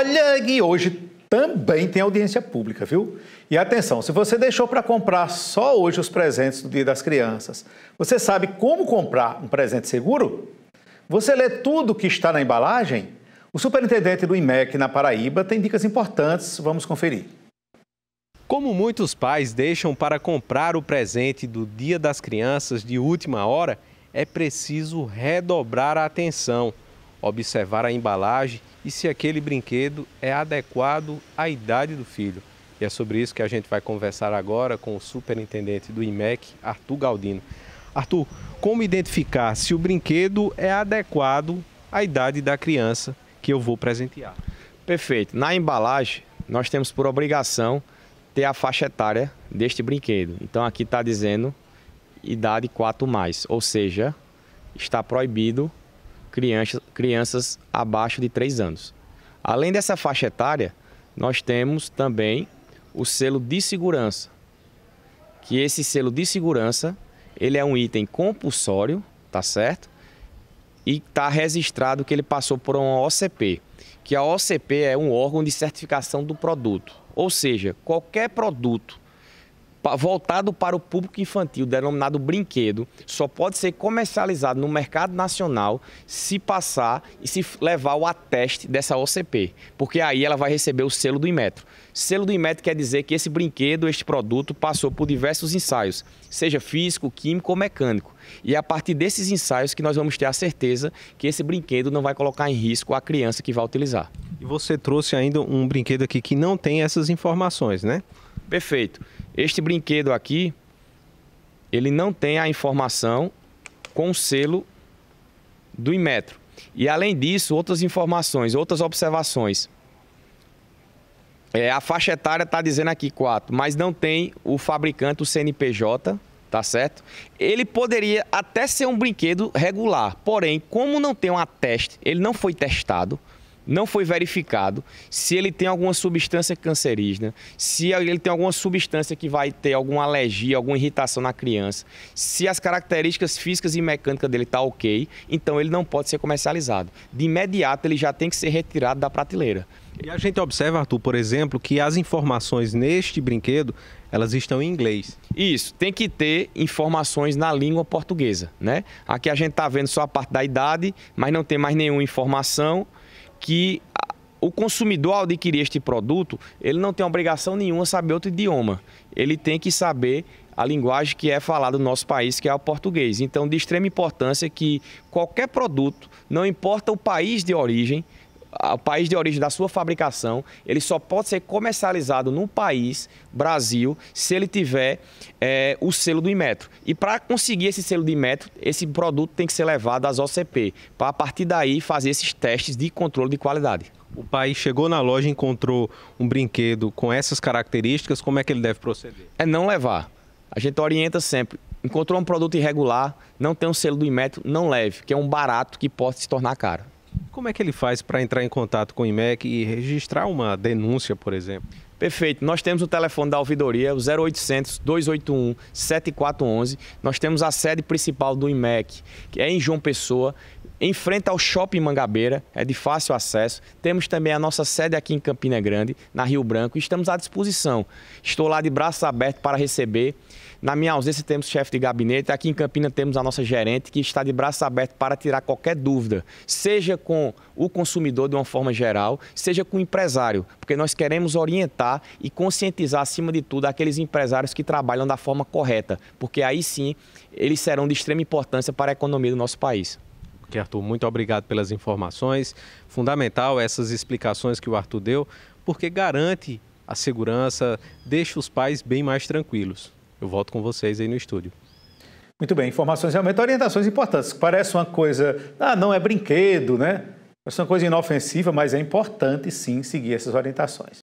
olha, e hoje também tem audiência pública, viu? E atenção, se você deixou para comprar só hoje os presentes do Dia das Crianças, você sabe como comprar um presente seguro? Você lê tudo que está na embalagem? O superintendente do IMEC na Paraíba tem dicas importantes, vamos conferir. Como muitos pais deixam para comprar o presente do Dia das Crianças de última hora, é preciso redobrar a atenção observar a embalagem e se aquele brinquedo é adequado à idade do filho. E é sobre isso que a gente vai conversar agora com o superintendente do IMEC, Arthur Galdino. Arthur, como identificar se o brinquedo é adequado à idade da criança que eu vou presentear? Perfeito. Na embalagem, nós temos por obrigação ter a faixa etária deste brinquedo. Então aqui está dizendo idade 4 mais, ou seja, está proibido crianças, crianças abaixo de 3 anos. Além dessa faixa etária, nós temos também o selo de segurança, que esse selo de segurança ele é um item compulsório, tá certo? E está registrado que ele passou por uma OCP, que a OCP é um órgão de certificação do produto. Ou seja, qualquer produto voltado para o público infantil, denominado brinquedo, só pode ser comercializado no mercado nacional se passar e se levar o ateste dessa OCP, porque aí ela vai receber o selo do Inmetro. Selo do Inmetro quer dizer que esse brinquedo, este produto, passou por diversos ensaios, seja físico, químico ou mecânico. E é a partir desses ensaios que nós vamos ter a certeza que esse brinquedo não vai colocar em risco a criança que vai utilizar. E você trouxe ainda um brinquedo aqui que não tem essas informações, né? Perfeito. Este brinquedo aqui, ele não tem a informação com o selo do Inmetro. E além disso, outras informações, outras observações. É, a faixa etária está dizendo aqui 4, mas não tem o fabricante, o CNPJ, tá certo? Ele poderia até ser um brinquedo regular, porém, como não tem um teste, ele não foi testado, não foi verificado se ele tem alguma substância cancerígena, se ele tem alguma substância que vai ter alguma alergia, alguma irritação na criança, se as características físicas e mecânicas dele estão tá ok, então ele não pode ser comercializado. De imediato ele já tem que ser retirado da prateleira. E a gente observa, Arthur, por exemplo, que as informações neste brinquedo elas estão em inglês. Isso, tem que ter informações na língua portuguesa, né? Aqui a gente está vendo só a parte da idade, mas não tem mais nenhuma informação que o consumidor, ao adquirir este produto, ele não tem obrigação nenhuma saber outro idioma. Ele tem que saber a linguagem que é falada no nosso país, que é o português. Então, de extrema importância que qualquer produto, não importa o país de origem, o país de origem da sua fabricação, ele só pode ser comercializado no país, Brasil, se ele tiver é, o selo do Inmetro. E para conseguir esse selo do Inmetro, esse produto tem que ser levado às OCP, para a partir daí fazer esses testes de controle de qualidade. O pai chegou na loja e encontrou um brinquedo com essas características, como é que ele deve proceder? É não levar. A gente orienta sempre, encontrou um produto irregular, não tem um selo do Inmetro, não leve, que é um barato que pode se tornar caro. Como é que ele faz para entrar em contato com o IMEC e registrar uma denúncia, por exemplo? Perfeito. Nós temos o telefone da ouvidoria, o 0800 281 7411. Nós temos a sede principal do IMEC, que é em João Pessoa, em frente ao Shopping Mangabeira, é de fácil acesso. Temos também a nossa sede aqui em Campina Grande, na Rio Branco, e estamos à disposição. Estou lá de braços abertos para receber. Na minha ausência, temos chefe de gabinete. Aqui em Campina temos a nossa gerente, que está de braços abertos para tirar qualquer dúvida, seja com o consumidor de uma forma geral, seja com o empresário, porque nós queremos orientar e conscientizar, acima de tudo, aqueles empresários que trabalham da forma correta, porque aí sim eles serão de extrema importância para a economia do nosso país. Ok, Arthur, muito obrigado pelas informações. Fundamental essas explicações que o Arthur deu, porque garante a segurança, deixa os pais bem mais tranquilos. Eu volto com vocês aí no estúdio. Muito bem, informações realmente, orientações importantes. Parece uma coisa, ah, não é brinquedo, né? Parece uma coisa inofensiva, mas é importante sim seguir essas orientações.